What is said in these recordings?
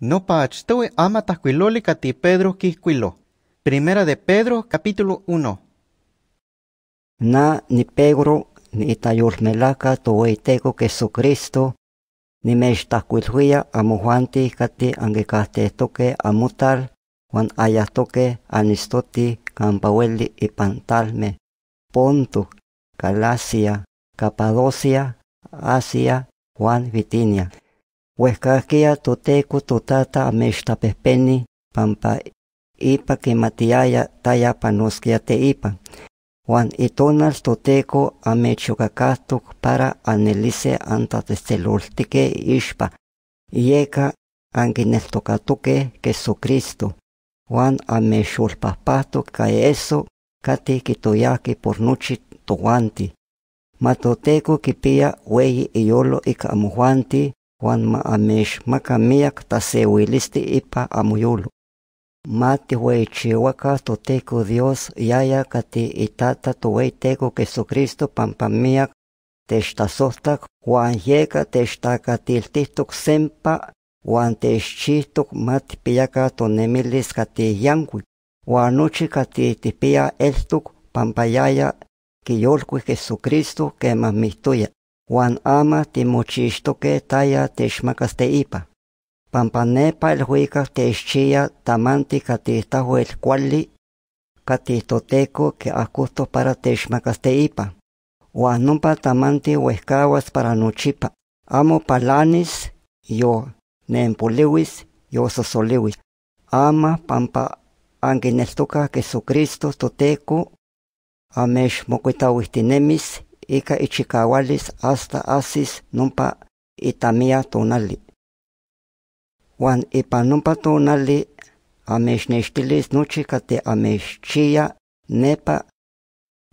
No pachtoe ama taquiloli cati Pedro quiscuilo. Primera de Pedro, capítulo uno. Na ni Pedro, ni que su Jesucristo, ni mechtascuilhuia amujanti cati toque amutal, Juan ayatoque anistoti campaweli y pantalme, Ponto, Galacia, Capadocia, Asia, Juan Vitinia. Huescaquia toteco totata amextapehpeni pampa ipa taya Taya te ipa. Juan teco a mechocacastu para anelice antatesteloltique ixpa. que su Cristo. Juan papato ka eso cati quitoyaqui por nochi toguanti. Matoteco huey y yolo y Juan Maamesh miak ta ipa Amuyulu Mati huechiwaka toteko Dios yaya kati itata toweiteko Jesucristo pampamiak Sotak Juan yeka tito sempa Juan to mati piyaka tonemilis kati Yangui Juan Uchi kati tipia Jesu pampayaya kiyolkui Jesucristo mistuya. Juan ama talla taya Pampa Pampanepa el huica eschia tamanti catista huelcuali, toteco que acusto para Juan numpa tamanti huescaguas para nochipa. Amo palanis, yo nempuliwis, yo sosoliwis. Ama pampa anginestuca Jesucristo toteco, amesh mocuitawistinemis, ica ichikawalis hasta asis numpa itamia tonali. Wan ipa numpa tonali amexnextilis nochi kate amexchia nepa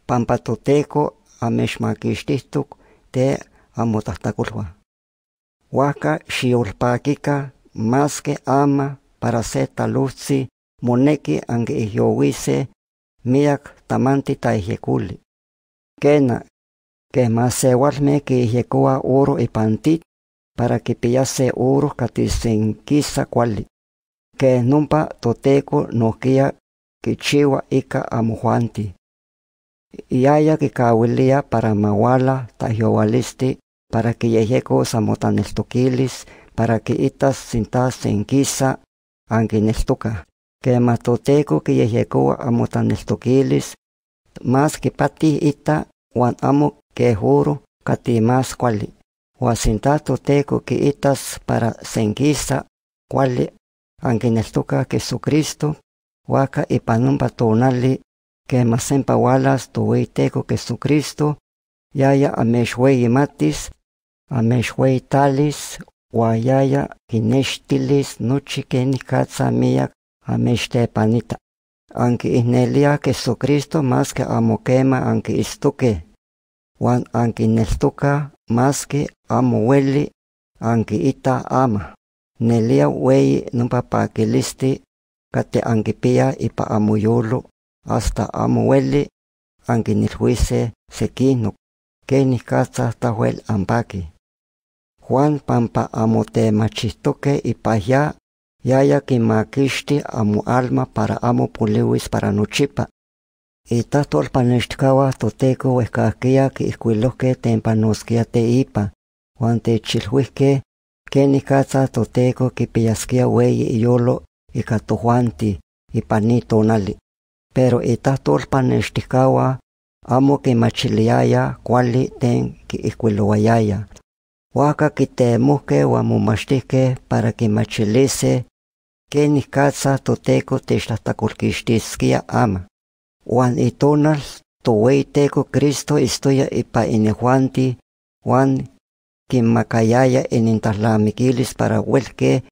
pampatoteco amexmaquixtihtok te amotahtacolua. Waka shiurpakika maske ama para se talutzi moneki ange ihyowise miak tamanti ta ihyekuli. Kena que más guarme que jecoa oro y pantit, para que pillase oro quizá cual, que numpa toteco no noquia que chiwa ica Y haya que kawilia para mawala tahiowalisti, para que motan samotanestoquilis, para que itas sintas senquisa toca que más toteco que motan amotanestoquilis, más que pati ita, Juan que juro catimas cuali, asintato teco que itas para senguisa cuali, que Jesucristo, Cristo, y panumba tonali, que masempa walas tuwei teco Jesucristo, yaya ameshwei matis, ameshwei talis, guayaya inextilis nuchi kenikatsa miak panita. Anki su Jesucristo más que amokema anki istuque. Juan anki Nestuka maski amo anki ita ama. Nelia wei numpa Listi kate anki pia ipa amo yolo hasta amo weli anki nilhuise sekino. Keni hasta tahuel ampaki. Juan pampa amo te machistoke ipa ya yaya kimakixti amo alma para amo poliwis para nochipa. Ita toteko toteco que iquiloque tempanosquia te ipa, chilhuike, que quenicatza toteco y yolo yolo, juanti y panito nali, Pero ita tolpanextcaua amo que machiliaya, cuali ten Waka te o amo que para caza toteko toteco textahtacolquixtisquia ama. Juan wey teco Cristo estoy Ipa eh, en Juan quien macayaya en para huelque,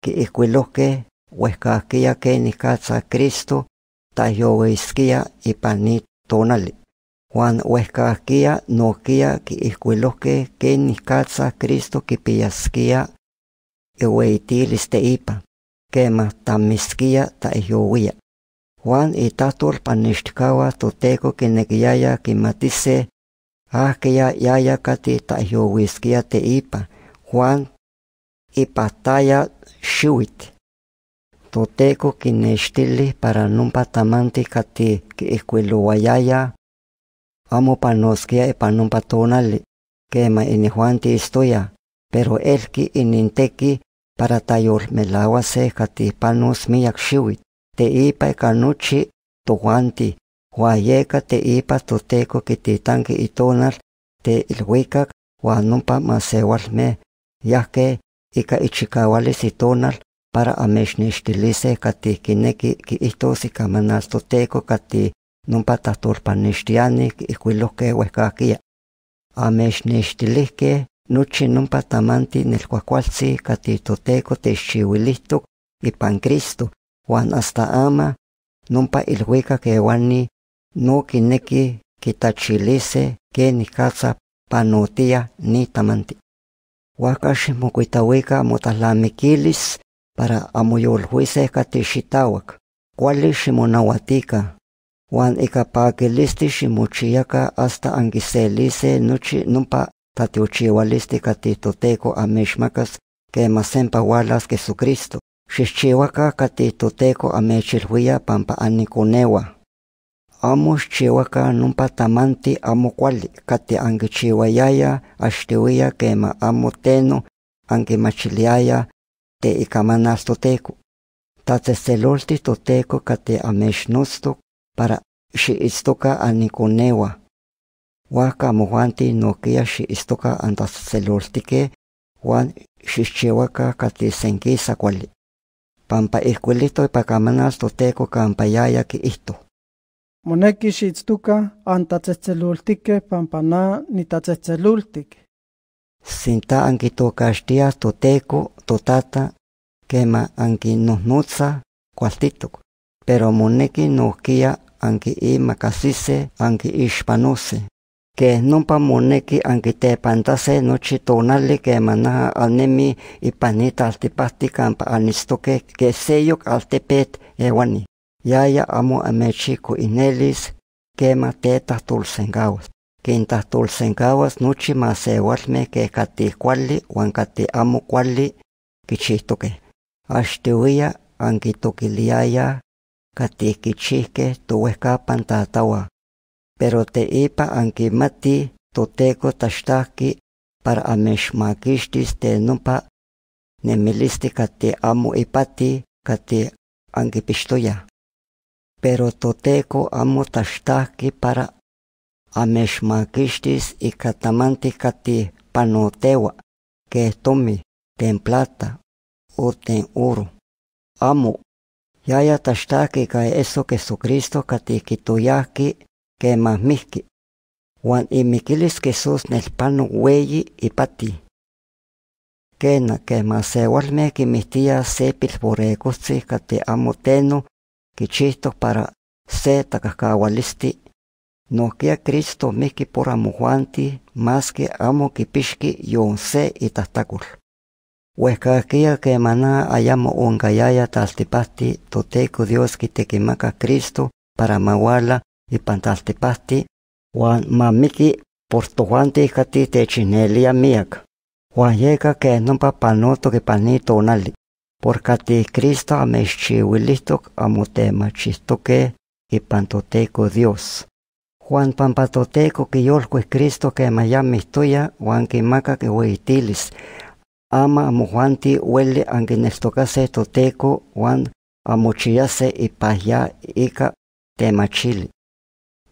que escueloque, huescaquia que ni casa Cristo, y pa ni tonal. Juan huescaquia noquía, que escueloque que ni Cristo que pillasquia te ipa, que más ta Juan y paneshtikawa panixtcaua toteco kinekiyaya kimatise ya yaya kati tayohuisquia te ipa, Juan ipataya Shuit, Toteco kineshtili para numpatamanti kati ya ya amo panosquia y panumpa kema ini istoya, pero elki ininteki para tayor melahuase kati panos te ipa tu guanti huayeca te ipa toteco que y itonar, te ilhuicac, huanumpa masewalme, ya que ica y itonar, para amexnextilise kati kineki ki ihtos kamanas toteco kati numpa tahtolpanextiani que huecaquia. Amexnextilihque, nuchi numpa tamanti te te toteco y pan Cristo, Juan hasta ama, numpa ilhuica que ni, no kineki kitachilise que ni casa panotia ni tamanti. Huacaxi huica motalamequilis, para shitawak, catixitawak, cuali ximonahuatica, Juan si ximochiaca hasta anguiselice nuchi numpa tatiochihualisti a ameshmakas que masempa walas Jesucristo. Xixchiwaka katihtoteco amechilhuiya pampa aniconeua. Amo xchiwaka nompa tamanti amo kuali, kati ankichiwayaya axtiuya kema amo teno ankimachiliaya te ikamanaltoteco. Tatzehtzeloltih toteco kate amexnotzto para xi'itztoka aniconeua. Uajka mojuantih nokia xi'itztoka antatzetzeloltikeh uan xixchiwaka katihsenkisa kuali. pampa escuelito y pacamanas toteco campa yaya que isto. Moneki xitztuka antatzetzelultike pampana nitatzetzelultik. Sinta anki tokaxtias toteco totata quema anki notnotza cualtitok. Pero moneki nojkia anki i makasise anki ixpanose que nompa moneki ankitepantase nochi tonali que manaja alnemi ipanita altipahti kampa anistoke que seyok altepet ewani. Yaya amo amechiku inelis quema tetah tulsengawas. Quintah ma se masewalme que kati kuali wan kati amo kuali kichihtoke. Ashtiwia ankitokiliaya kati kichihke tuwehkapan pantatawa. pero te mati to toteco tashtaki para numpa ne milisti kate Amu ipati kate pistoya. Pero toteco amo tashtaki para ameshmakishtis i Katamanti kate panotewa que tomi ten plata o ten oro. Amu yaya tashtaki kai eso Jesucristo kate kitoyaki que más mamihki. Juan y miquilis Jesús nelpano hueyi y pati. Kena que se que mis tías sepil borecutsi que te amo teno que chisto para se takakawalisti. No que Cristo miki por amo Juanti más que amo que pishki yon se y tastakul. Huescaquia que maná hayamo ongayaya taltipasti toteco Dios que te quemaca Cristo para mahuala y pasti, Juan mamiki postohuanti te techinelia miak. Juan llega que papá noto que panito porque te Cristo que y pantoteco Dios. Juan pampatoteco que es Cristo que mayamistoya estoya Juan que hueitilis. Ama amojuanti huele Juan toteco uan y paya ica temachili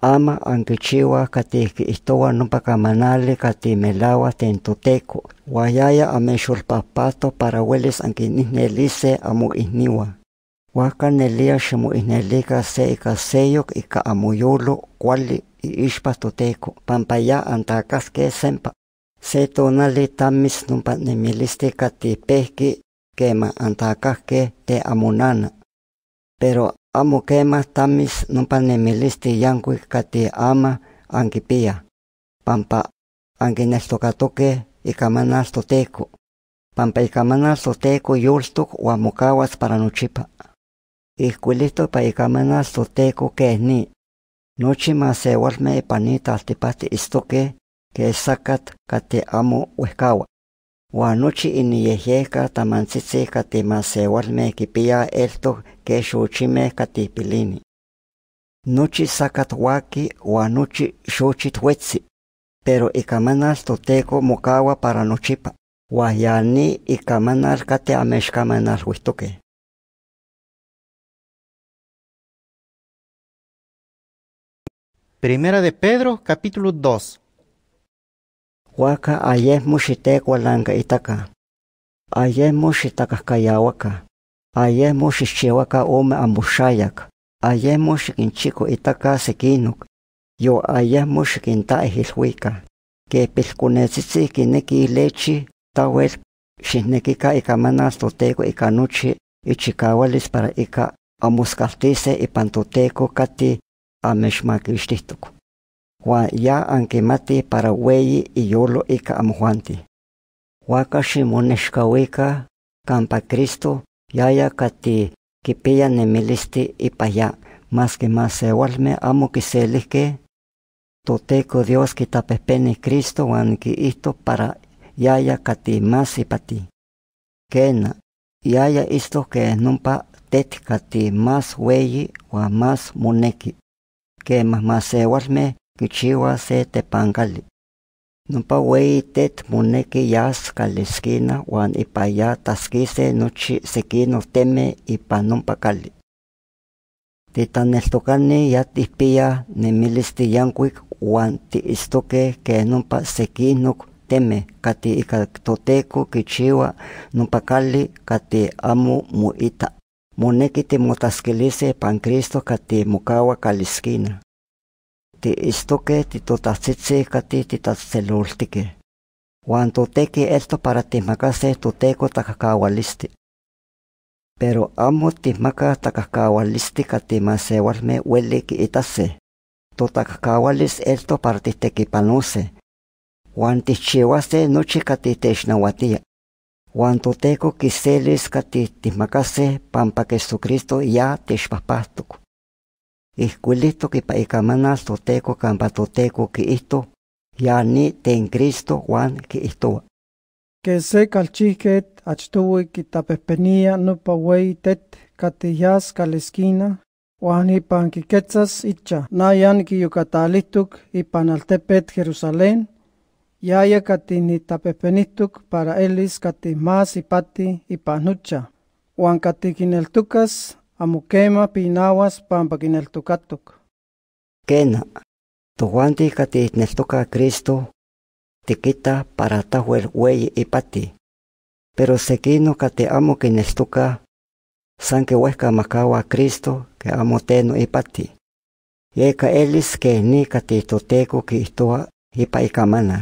ama kati melawa ten kamanali katimelawa tentoteco uayaya papato para uelis amu isniwa waka nelia ximo'ihneelika se ika seyok ika cual kuali ispa pampa pampaya kaske sempa se tonale tamis nompa kati pehki kema antakaske te amunana, pero Amo quemas tamis panemilisti que te ama angipia. Pampa anquinestocatoque toteko Pampa icamanastoteco o amokawas para nochipa. Iscuilisto pa ni ni. Nochi vuelve panita pate istoke, que sacat te amo huescawa. Guanochi iniyehyeca tamantzitzi katimasewalme kipia elto que xochime katipilini. Nochi sakatwaki guanochi shochitwetsi pero ikamanal toteco mukawa para nochipa. Guayani y kate a huistoque. Primera de Pedro, capítulo 2. waka ayesmo xitecualanca itaca. Ayesmo xitacahcayauaca. Ayesmo xixchiuaca ome ambuxayac. Ayesmo xiquinchico itaca sequinoc. Yo ayesmo xiquintae jilhuica. Que pilcunetzitzi quineki lechi tawel xihnequica icamanas toteco ica nochi ichicaualis para ica amoscaltise ipan toteco cati amexmaquixtihtoc. wa ya para wei y yolo ika amuanti. Waka shimoneshkaweka campa Cristo yaya kati ne nemelisti y paya más que más sewalme amo que toteco Dios que tapepene Cristo wan esto isto para yaya kati más y pati. Kena yaya isto que numpa kati más weyi wa más moneki. Que más más Kichiwa se tepancali. Nompa wei tetmoneki yaskali esquina huan ipa ya tasquise nochi sequino teme ipa nompa cali. estocane ya milisti nemilisti yankuik ti istoke que sequinok teme kati que no nompa cali kati amo muita. te timotasquilise pan Cristo kati mukawa cali ti istoque, ti totatzitzica, ti cuando te que esto para timacase toteco tacacaualisti. Pero amo timaca tacacaualistica timasewalme ki itase. Totacacaualis esto para cuando te tichihuase noche catitexnahuatia. Juan toteco te que pampa Jesucristo ya texpahpahtuco. Esculisto que pa ecamanas toteco campatoteco que esto ya ni ten Cristo Juan que esto que se calchiquet achtuwe kitapepenia nupa wey tet katiyas kaleskina Juan y kiketzas itcha nayan yucatalituk y panaltepet Jerusalén ya yaya katinitapepenituk para elis kati mas ipati y panucha. Juan katikineltukas Amukema pinawas tukatuk. Kena, tohuanti nestuka Cristo, quita para tahuel huey ipati. Pero sequino cate amo nestuka san que huesca Cristo, que amo teno ipati. Yeka elis que ni catitoteco que istoa ipa No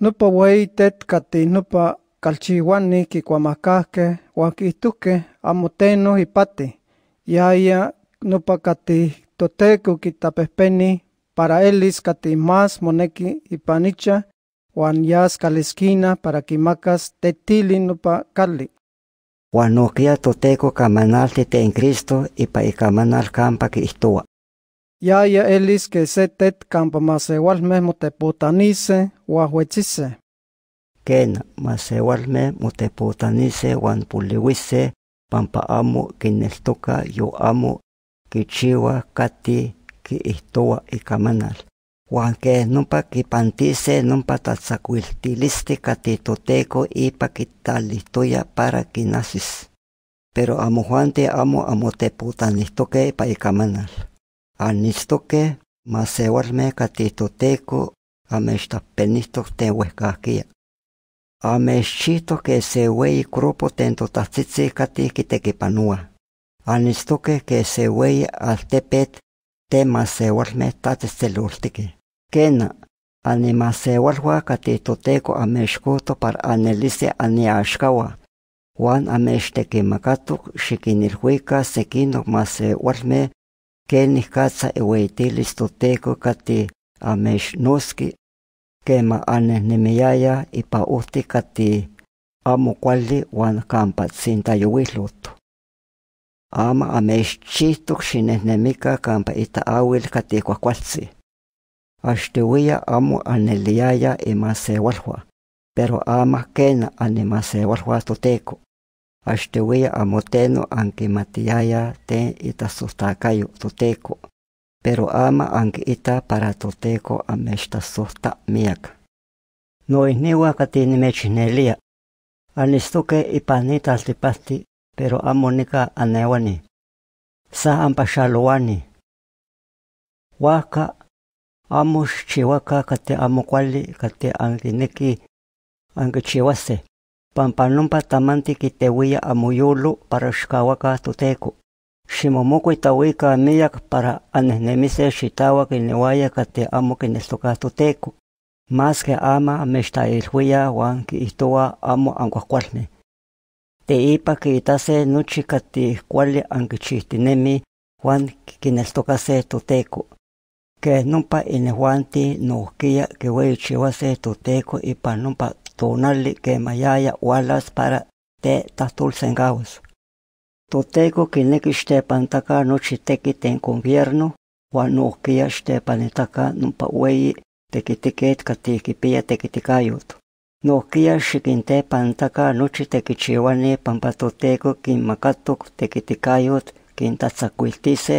Nupa huey tet cati nupa calchihuani que amoteno ipate no pa kati toteco pespeni para elis kati mas moneki panicha Juan yas kaleskina para kimacas tetili cali. kali no nokia toteco kamanalti te en Cristo ipa ikamanal kampa Ya ya elis que se tet kampa masewalme motepotanise uahuetzise ken masewalme muteputanise wan puliwise pampa amo que nestoca yo amo que chiwa kati que estoa y camanal. Juan que pa' que pantice que tatzacuiltiliste catitoteco y pa que para que Pero amo Juan te amo amo te putan y pa e camanal. Anistoque, masewarme toteco, amesta penistos te huescaquia. a shito ke se wei ta tsitsi kati A Anistoke ke se wei altepet ta sewalme tatzitzelultiki. Kena, animasewalwa kati toteko amexkuto par anelise aniaxkawa. Juan ni katsa e wei kenikatza eweitilis toteko kati shnoski kema ane nimiyaya ipa uhtika ti amo kuali wan kampatsin tayuwiluto. Ama amexchitok xinehnemika kampa ita awil uia Axtiwiya amo aneliyaya ima e sewalhua, pero ama kena anima Ashti uia Axtiwiya amo teno ankimatiyaya ten ita sostakayo toteko. pero ama ang ita para toteco mesta sohta miak. No mechi nelia. Anistuke ipanita lipasti, pero amo anewani. Sa ampashaluani. Waka amo chiwaka kate amo kate kate ang chiwase. Pampanumpa tamanti kitewiya amuyulu para shkawaka toteco. Ximomoco itawika aniyak para que xitawa que kate amo teko, más que ama wan ki a amo ankuahkualni. Te ipa que nochi kati kuali ankichihtinemi tocase tu teco Que que nompa chivase tu teco y para nunca tonali que mayaya walas para te tahtulsengaos. Το τέκο κινέκι στέπαν τακά νότσι τέκι τεν κομβιέρνο, ο ανόκια στέπανε τακά νουπα ουέι τέκι τικέτ κατήκι πία τέκι τικάιωτο. Nokia shikinte pantaka nochi tekichiwane pampatoteko kinmakatok tekitikayot kintatzakuiltise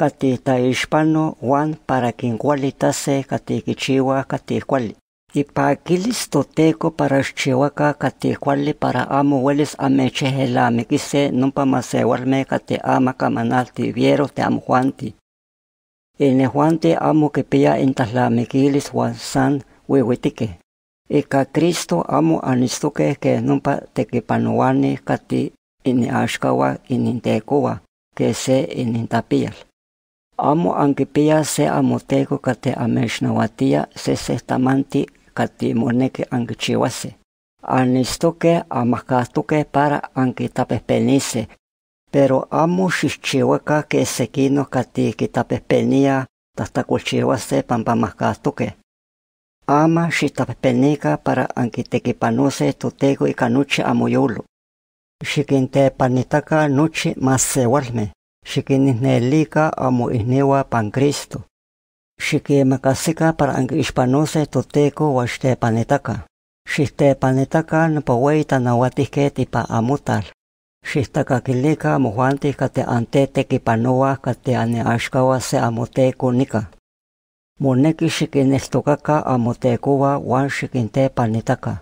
katita hispano wan para kinkualitase katikichiwa katikuali. Ipakilis toteco para xchihuaca catecuali para amo hueles ameche me quise numpa masewalme cate ama camanalti viero te amo juanti. el juante amo que pilla en taslamequilis juan san huehuetique. Eka Cristo amo anistuke que numpa tequipanoane cati in ashkawa intecoa que se inintapial. Amo anquipilla se amoteco kate ameshnawatia se sestamanti kati moneki anki chiwase. Anistuke amakastuke para anki tapepenice. Pero amo xixchiweka que sekino kati kitapepenia tastakulchiwase pampamakastuke. Ama xitapepenika para anki tekipanuse tutego ikanuche amoyolo. Xikintepanitaka nuchi masewalme. Xikinisnelika amo ihniwa pan Cristo. xikimakasika para anki ixpanose toteko uan xitepanitaka. Xitepanitaka nopouei tanahuatihque tipaamutal. Xihtakakilika muhanti ka te ante tekipanoa ka te ashkawa se amoteko nika. Moneki xikineltokaka amotekoa uan xikintepanitaka.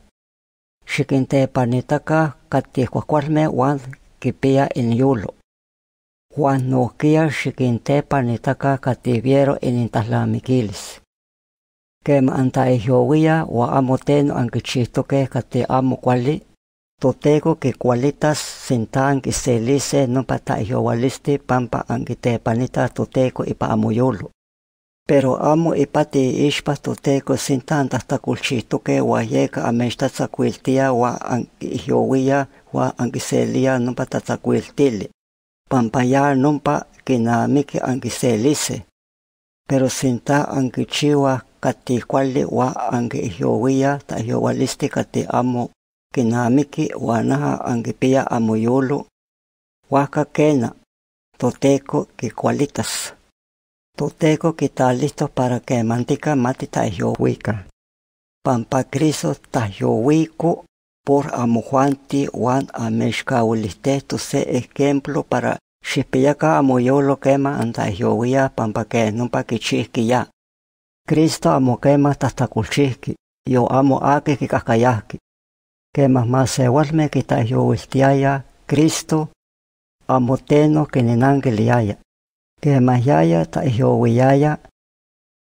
panetaka ka kwakwarme uan kipia in yulo. Juan noquia xiquintepan nitaka cativiero en intaslamiquilis. Kem anta ejiowia wa amo teno que cate amo cuali, totego que cualitas se anquiselice no pata pampa anquitepanita totego ipa yolo Pero amo ipati ispa totego senta antasta wa yeca amesta tzacuiltia wa anquijiowia wa anquiselia no pata pampayar numpa kinamiki anki lise. pero sinta anki chiwa kati kuali wa anki ihiowiya ta ihiowalisti kati amo kinamiki wanaha anki pia amo waka kena, toteco kikualitas. Toteco que listo para que mantica mati ta Pampa criso ta por Juan wan Uliste, tu se ejemplo para yo amoyolo quema anda pampa que pa que ya. Cristo amo quema tastaculchihki, yo amo ake kakayaski Quemas más yo kitahyowistiaya Cristo amo teno Que Quemas yaya guiaya,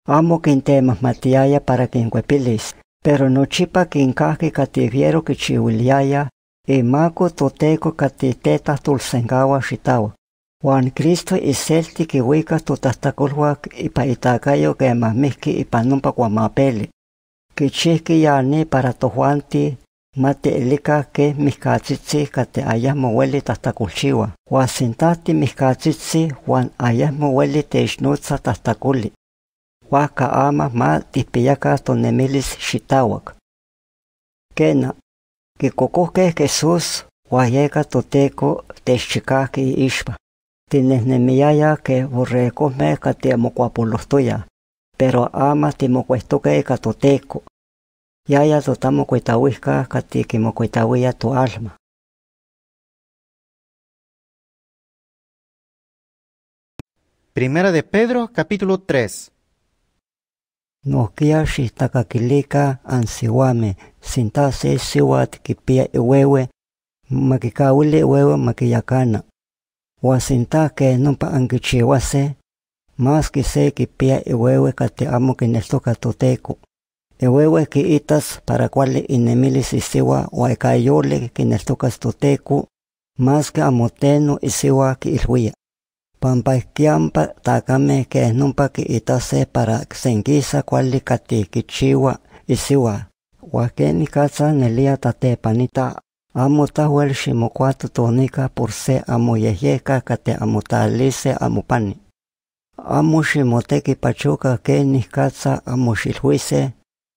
amo quintemas matiaya para quincuepilis pero no chipa que encaje cativiero que chiuliaya, e mago toteco catiteta tulsengawa shitawa. Juan Cristo y celti que huica totastacolwa y pa itacayo que mamizqui y panumpa guamapele. Que chisque ya ne para tojuanti, mate elica que miscatzitzi cate ayas moweli O Juan sentati miscatzitzi, Juan ayas te teishnutza tastaculi huasca ama ma tispiyacas tonemelis shitawak. Kena, es Jesús huayeca toteco texchicahqui ixpa. ya que borrecosme tuya, pero ama es catoteco. Yaya totamocuitahuisca catiquimocuitahuya tu alma. Primera de Pedro, capítulo 3. Nokia ansiguame, ansiwame, sinta se siua tiquipia iwewe, makika iueue O wasintake sintah que no se, mas que se kipia que cati amo quineltoca huevo que itas para cuali o isiua uan icayoli to toteco, mas que amoteno isiua Pampaihquiampa tlacameh queh nompa quihitaseh para senquisa cuali catihquichiua isiwa. Wake ni nicatzah nelia panita. amo tahuel shimokwatu tonika por se amo yeheka kate amo talise amo pani. Amo pachuka ke ni nicatza amo shilhuise.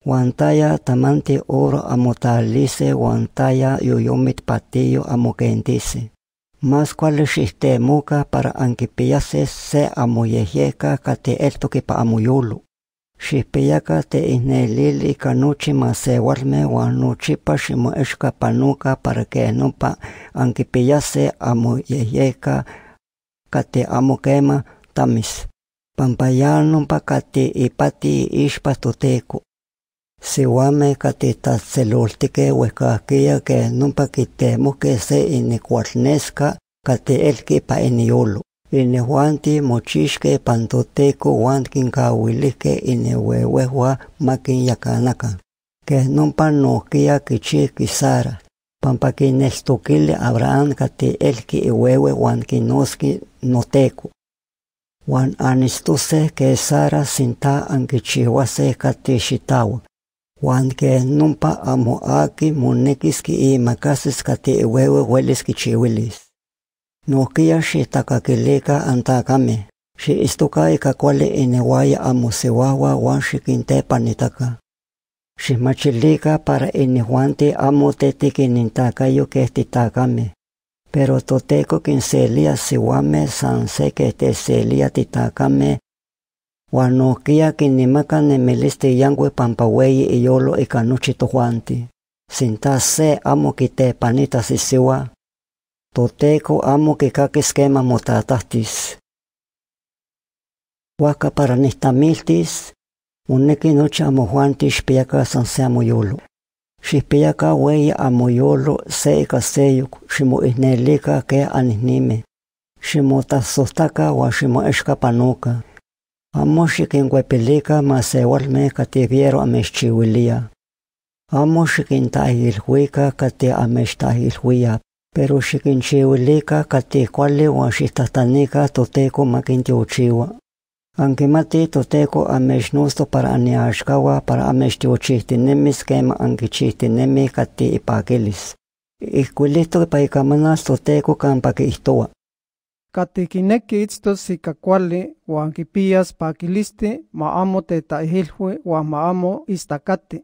Wantaya taya tamanti oro amo talise wantaya taya yoyomit patiyo amo kentise. Más cual este muka muca para anquipiyase se amuyejeca cate elto que pa amuyulu. piaca te se canuchi masewalme si nuchipa panuka panuca para que nupa anquipiyase amuyejeca cate amuquema tamis. Pampayano pa cate ipati ispa siwame katitlatzeloltikeh Weka que no quitemos que se inicualnesca que pa iniolo. Inihuanti mochixque pantoteco uan quincauilihque iniueuehua maquinyacanacan. Que no nohquia quichih quisara. Pampa quinestoquile Abraham cateelqui iueue uan quinosqui noteco. Juan anistose que Sara sinta anquichihuase catexitawa. Juan que numpa amo aki monekis ki imakasis kati wewe welis kichiwilis. Nokia shi takakeleka antakame. Shi istukai kakwale enewaya amo sewawa wan shikintepanitaka. Shi machilika para enehuante amo tetikinintakayo takame, Pero toteko kin Selia siwame san te Selia titakame Huan nohquia quinimaca nemilistiyangui pampaueyi iyolo ica nochi tojuanti. Sinta se amo quitepanita sisiua. Toteco amo quicaquis quema motatahtis. Waka para nihtamiltis, uniqui nochi amo juanti shpiaka san se amo yolo. Shpiaka weye amo yolo se ica seyuc, ximoihnelica que anihnime. Ximotasostaka huan ximoexcapanoca. Amoxi quincouepilica maseualmeh cativiero amechchiuilia. Amo xiquintahyiluica tahil huia. pero xiquinchiuilica cateh cuali uan xihtahtaniqueh toteco maquintiochiua. Anquimati toteco nusto para aniashkawa para amechtiochihtinemis quema nemi kati ipaquilis. Ihcuilihtoc ipa icamanas toteco kampaki quihtoua. Catiquineque Istos wankipias paquiliste, maamo tetaijiljue, wa maamo istacate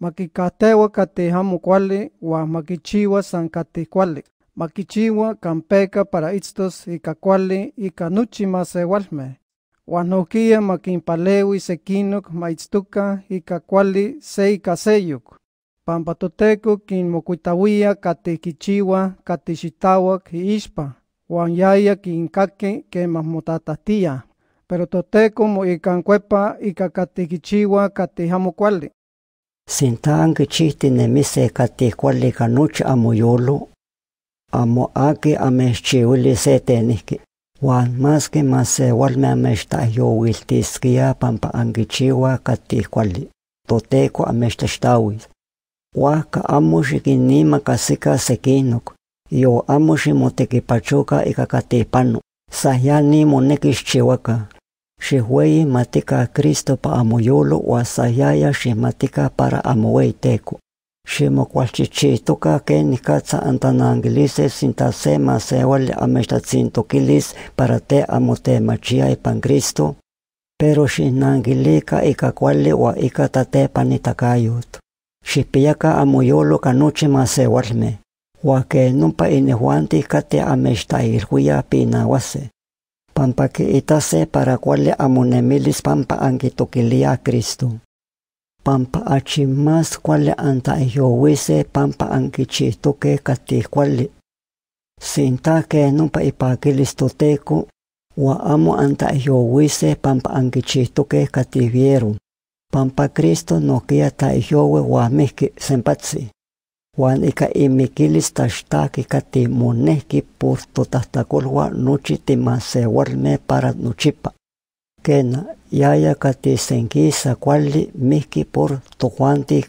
Maquicatewa Istakati. cuale, wa maquichiwa san catecuale. Maquichiwa campeca para itstos y cacuale y canuchi masewalme. Huanoquia maquimpaleu y sequinoc maiztuca y se sei pampatoteko Pampatoteco ispa. huan yaya kinkaken keman motatastia, pero como moikan kuepa ika katikichiwa katijamo ne Sintaan kichihtinemise katijkuali kanuch amo yolo, amo ake amexchiuli se O Juan más que más se walme amesta yo wiltiskia pampa angichiwa katihkuali. Toteko amesta stawis. Huaca amo nima kasika sekinok. yo amoxi motekipachoca ica catepano ni monekixcheuaca xiueyi matica Cristo pa amoyolo ua sayaya ximatica para amoueiteco ximocualchichihtoca que nicatza antanangilises se maseuali amextatzintoquilis para te amotemachia ipan Cristo pero xinangilica ica cuali ua ica tatepanitacayot xipiaca amoyolo ca nochi maseualmeh Wake numpa Huanti kate pina wase. Pampa que itase para cuale amonemilis pampa anguitoquilia Cristo. Pampa achimas cuale anta eyohuise pampa kate katihcuali. Sinta que numpa ipaquilis toteco, wa amo anta eyohuise pampa kate vieru. Pampa Cristo no kia ta wa huamihki sempatzi. Juan eka Mikilis taxtaqui Kati timonehqui por totahtacolua Nochiti Masewarme para Nuchipa, Kena, yaya Kati Senki cuali mihqui por tojuanti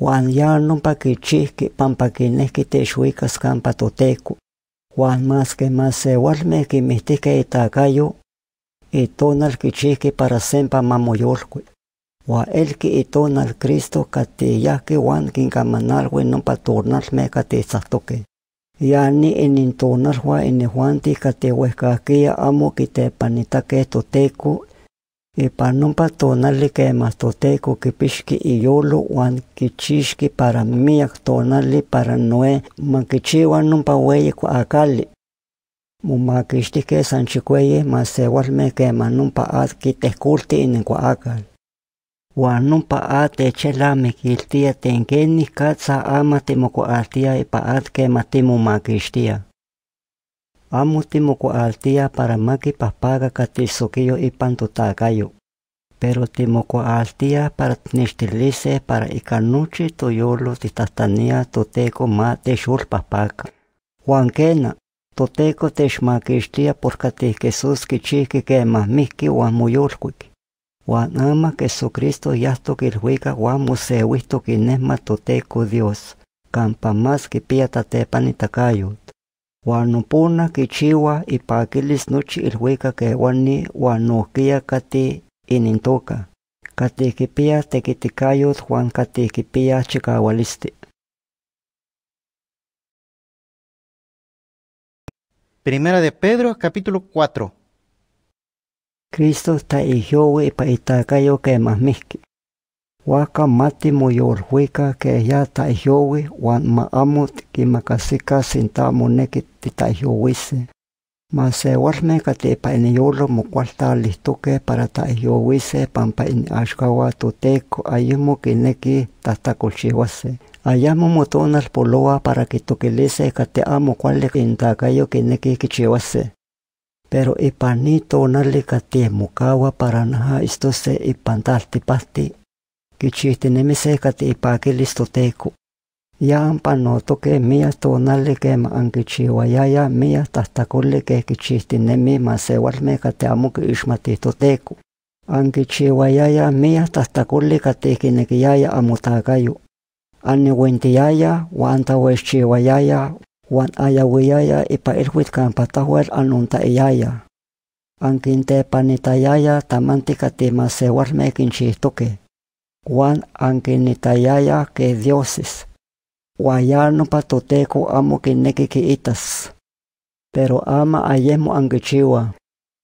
Juan ya Kichiki pampa quinehqui texuicas to Juan más que más seualme itonal para sempa mamoyorku. El que y itonal Cristo katiyaki wan ni nompa turnalme katizahtoki. Yani enintonalwa que katiwehkakia amo kitepanitake pa ipan que tonali kemas toteku kipixki Juan wan chisque para mi miak tonali para no noe se nompa que non pa sanchikueye masewalme te nompa atki tehkulti acale. Huan chela me kiltia tengeni katsa ama timocualtia ipa quema timomaquixtia. Amo altia para maqui Papaga Katisokio ipan totacayo, pero altia para tnextilise para ikanuchi nochi toyolo to toteco ma texolpahpaca. Huan quena, toteco και porque και chihqui quemahmihqui uan moyolcuic. ama Jesucristo yasto kirhuika wa que es matoteco Dios. más que piata tepani noche el kichiwa que nochi irhuika no wanukia kati inintoka. Kati te tekitikayut Juan kati kipia Primera de Pedro, capítulo 4. Kristus ta ijowi pa itakayo ke mahmihki. Waka mati huika ke ya ta ijowi wan maamut kimakasika Ma se warme ka te pa iniyolo mokualta lihtuke para ta ijowiise pampa iniaxkawa ta ayemo kineki Ayamu mu tonal poloa para kitokilise kate amo kuali intakayo kineki kichiwase. Pero ipan ni lika tie mukawa isto se ipan nimi se kati ipakilistoteku. Jaan panno toke mia tonalli kema ankichiwayaya mia tahtakolli ke se walme kati amuki ismatihtoteku. Ankichiwayaya mia tahtakolli kati ikinekiyaya amutakayu. Aniwintiyaya, wantawexchiwayaya, Wan ayawiyaya ipairwit kampa tahuer anunta iyaya. Ankinte panitayaya tamantika timasewarme kinchihtuke. Wan ankinitayaya ke dioses. Wayanupa toteku amo kinneki itas. Pero ama ayemo ankichiwa.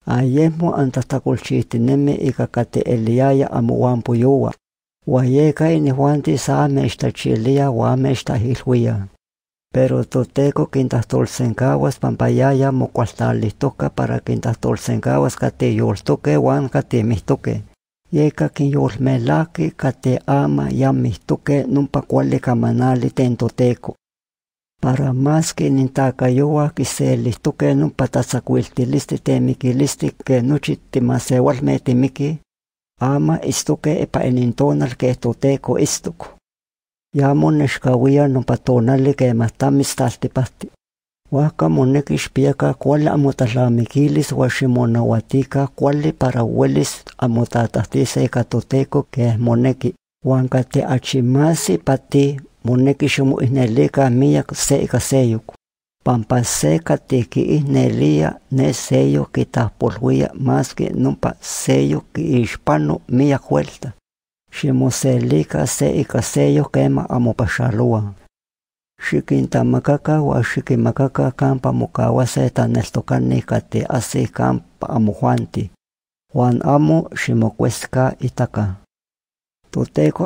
Ayemo antatlakolchihtinemi ika kate'eliyaya amo wampuyuwa. Wayeka inihuanti saame ixtachilia wame ixtajilhuiya. pero toteco quintas tolsencaguas pampayaya mocualtalistoca para quintas torcencaguas cate toque wan cate mistoque. Yeka quinyolmelaki cate ama yamistoque numpa le ten toteco Para más que nintacayoa quiselistoque numpa tazacuiltiliste temiquiliste que se timasewalme miki ama estoque epa enintonal que toteco esto ya monexcauia no tonali quematami staltipahti. Huasca moneki ixpiaca washimonawatika, watika watika cuali para ekatoteko amotatahtisa toteco que moneki. achimasi pati ti inelika miyak seika se Pampa ne seyo huía más que numpa seyo ispano mija vuelta ximuselika se ikaseyo kema amopaxalua. Shikinta Makaka xikimakaka campa mocaua se taneltocanica ti kampa campa amojuanti, Juan amo ximocuesca itaca. Toteco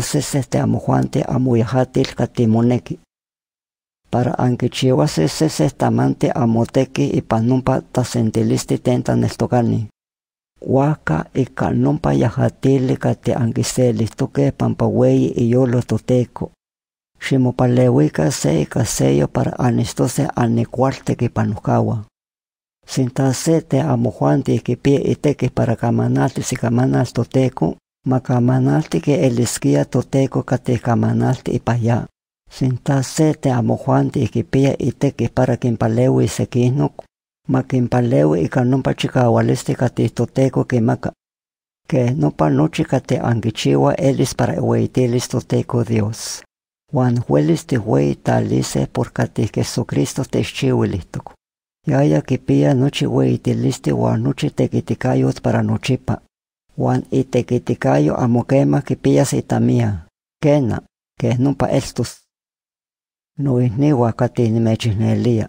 se se te amojuanti amoyajatilca timoneki. Para anke se se y amotequi ipan nompa tenta nestokani waka e calnompa yajatile kate anguisele toque pampahuey y yo lo toteco. Ximopalehuica se casello para anestose anecuarte que panucawa. Sintasete amojuante que pie y teque para kamanate si camanas toteco, macamanalte que el esquía toteco kate camanalte y payá. Sintasete amojuante que pie y teque para quimpalehu y sequinoco maquimpalewi ika nompa chikawalesti toteco quemaca, que pa' noche kate anguichiwa elis para eweitilis toteco Dios. Juan te tiwei talise eh, por kati Jesucristo ya Yaya kipia nochi weitilisti noche te quiticayos para nochipa. Juan itekitikayo amoquema kipias itamia. Kena, que pa estos. ni kati mechinelía.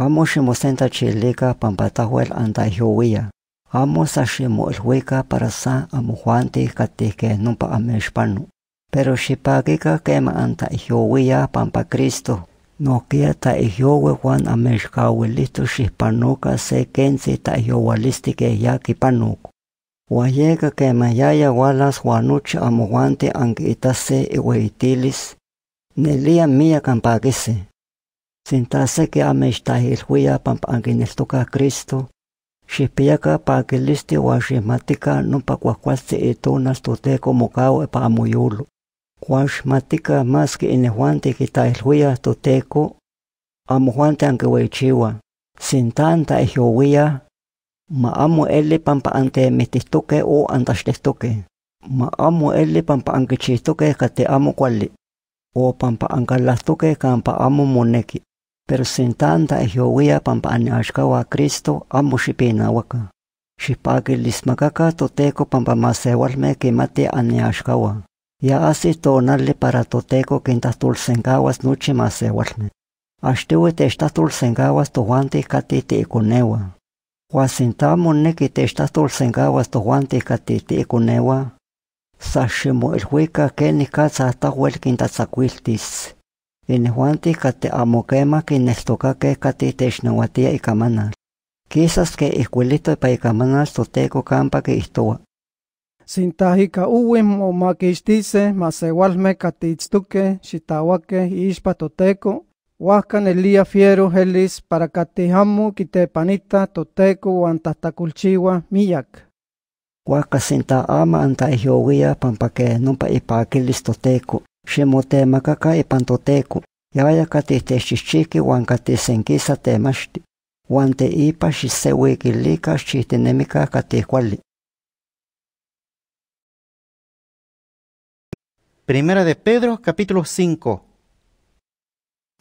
Amo senta chilica pampatahuel antahiowiya. Amo saximuelhuica para san amojuanti katike numpa ameshpanu. Pero que quema antahiowiya pampa Cristo. ta taihiowe Juan amexcauelito Shipanuka se kenzi taihiowalistique ya quipanuco. kema yaya walas amo itase anquitase iweitilis. Nelia mia campaquise. sintase ame ixtahiluia pampa anquinestoca Cristo, xipiaca pa aquilisti uan xihmatica nompa cuahcualtzi ituna toteco mocao epa amoyolo. Cuan xmatica masqui inehuante quitahiluia toteco, amohuante anquiuichiua, sintanta ehyouia, ma amo eli pampa antemihtistoque o antaxtehtoque, ma amo eli pampa anquichihtoque kate amo cuali, o pampa ancalahtoque campa amo moneki. persintanta e hiowia pampaneashkawa Cristo amo xipinauaca. Xipaquilismacaca toteco que mate aneashkawa. Ya asi tonali para toteco quintatulsencawas nuchi masewalme. Axtiwe te tohuantih kati to Huasintamo niki textatulsencawas tohuantih kati tiikunewa. Sa ximoilhuica kenih catza tahuel quintatzacuiltis. Ine Juanti cate amoquema quineltocaque cati technauatia icamanal. Quizas que ixcuilito kampa icamanal toteco campa que ihtoa. Sintajica uwim o maquixtice, masewalme catitztuque, shitawake ispa toteko. Huascan Elía Fiero Helis para Catijamu Quitepanita Toteco Antataculchigua Miyak. Huasca Sinta Ama Anta Ejiowia Pampaque Numpa Ipaquilis Toteco. ximotemakaka ipantoteco, yawayaka tixtexchixchiqui ipa catisenquisa temaxti, lika teipa xiseuiquilica xchihtinemica catihcuali. Primera de Pedro, capítulo 5.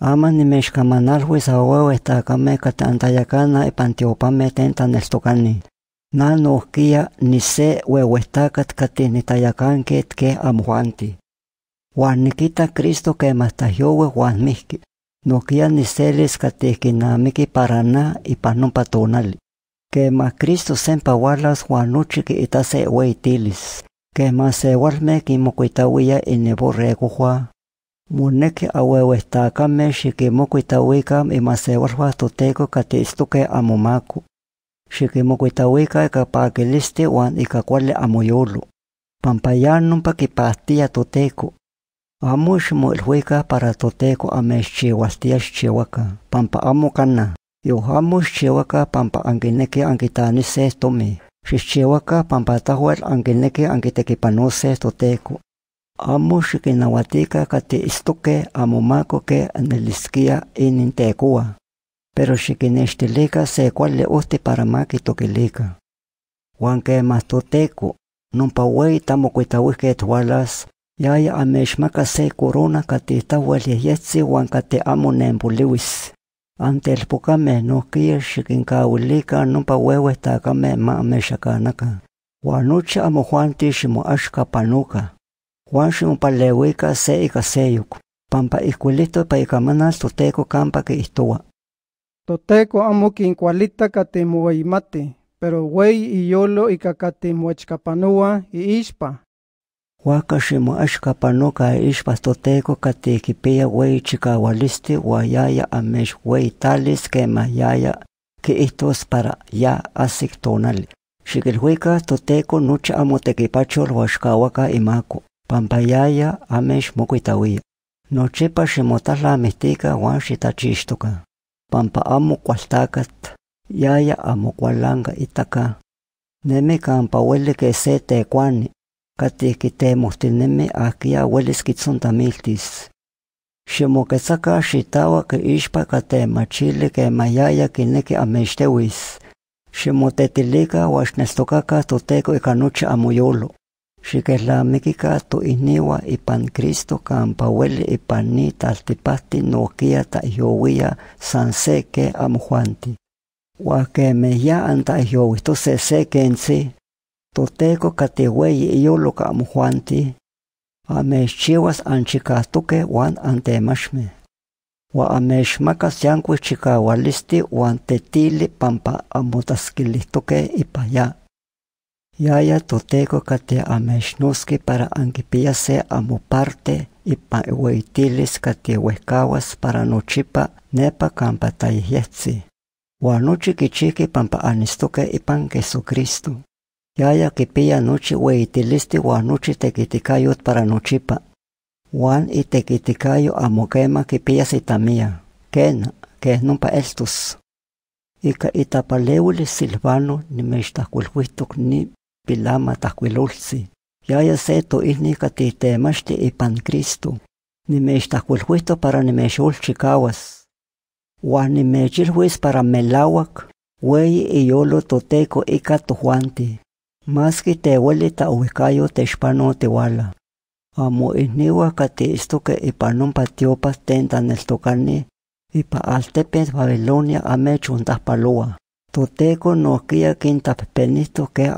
Ama nimexkamanalhuis ahuehuestacame catantayacana ipantiopame tentaneltocani. Na nohquia ni se huehuestacat catinitayacanquet que amuanti. Juan nikita Cristo que mastayowe Juan Miki No kia ni que para parana y no patonali. Que más Cristo sempa Juan Juanuchi que itase weitilis. Que más se y no borrego Juan. Muneki awewetakame que imasewalwa toteko katistuke amomaku. Shikimokuitawika ikapakiliste wan le amoyolo. que tu toteko. Amo ilhweka para toteco amex chiuastias pampa amo cana. Yo amo chihuaca pampa anguineque Angitanise tomi. chihuaca pampa tahuel anguineque anguitequipanose toteco. Amo cate cati amo maco que anelisquia inintecua. Pero liga se le oste para maqui toquilica. Juan que más toteco, tamo que tualas ya yaya amexmaka se corona shikin que katiamo no pa nohkia ta ka me ma amexakanaka. Juan noche amo tishimo ashka panuka. Juan ximopaleuika se ika Pampa ikulito pa ikamanal toteko kampa ke istua. Toteko amo kinkualita imate, pero wey yolo ika katimoechkapanua y ispa. Waka ximo axka panoca ixpastoteco catequipeya wey chicaualisti yaya amex wey talis quema yaya quitos para ya asic tonali. Xiquilhuica toteco noche amo pampa tequipachol waxcahuaca imaco. Pampayaya amex mocuitauia. Nochepa ximotlahtlamichtica uan xitachixtoca. Pampa amo cualtacat, yaya amo cualanca itaca. Nemi campa ueli que se te tecuani katih kitemohtinemi ahkia ueliskitzontamiltis. Ximoquetzaca xitaua que ixpa catemachili quemayaya quineki amexteuis. Ximotetilica uax nestocaca toteco la noche tu Xiquetlamiquica y pan Cristo campa ueli ipan ni no noquia ta ihyouia san se que me me ya anta to se se sí toteco catehuey yo amo juanti, chiwas wan wan antemachme. Wa amexmacas yancuis chicawalisti wan tili pampa amutaskilistuke ipaya. Yaya toteco cate amexnoski para anquipia se amoparte ipa iweitilis catiuehcawas para nochipa nepa campataihietzi. Wa nochi kichiki pampa anistuke ipan Jesucristo. Yaya noche te que te tequiticayo para nochipa. Juan y te te quepeya a moquema, que nunca estos. Ica itapaleulis silvano ni mextacuilhuistoc ni pilama tacuilulsi. Yaya seto ihnica y ipan Cristo. Ni mextacuilhuisto para ni caus Juan ni mechilhuis para melawak. Wei y yolo toteco y tojuante. maski te tauikayo te wala. Amo ihniwa katiistoke ipanonpa tiopa tentaneltokani ipa altepes Babilonia ame chuntahpaloa. Toteko nokia kintahpenito ke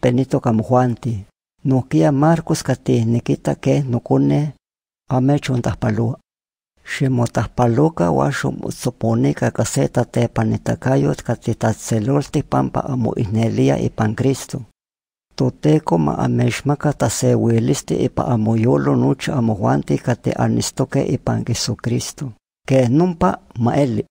Penito kamohuanti. Nokia Marcos katihnikita ke nokone ame chuntahpaloa. Ximotahpaloka ua xomotzoponika caseta tepanitakayo katitatzeloltih pampa amo ihnelia ipan Cristo το τέκο μα αμέσμα κατά σε ουελίστη επα αμοιόλο νουτσα αμοιόλο κατά αμοιόλο νουτσα «Και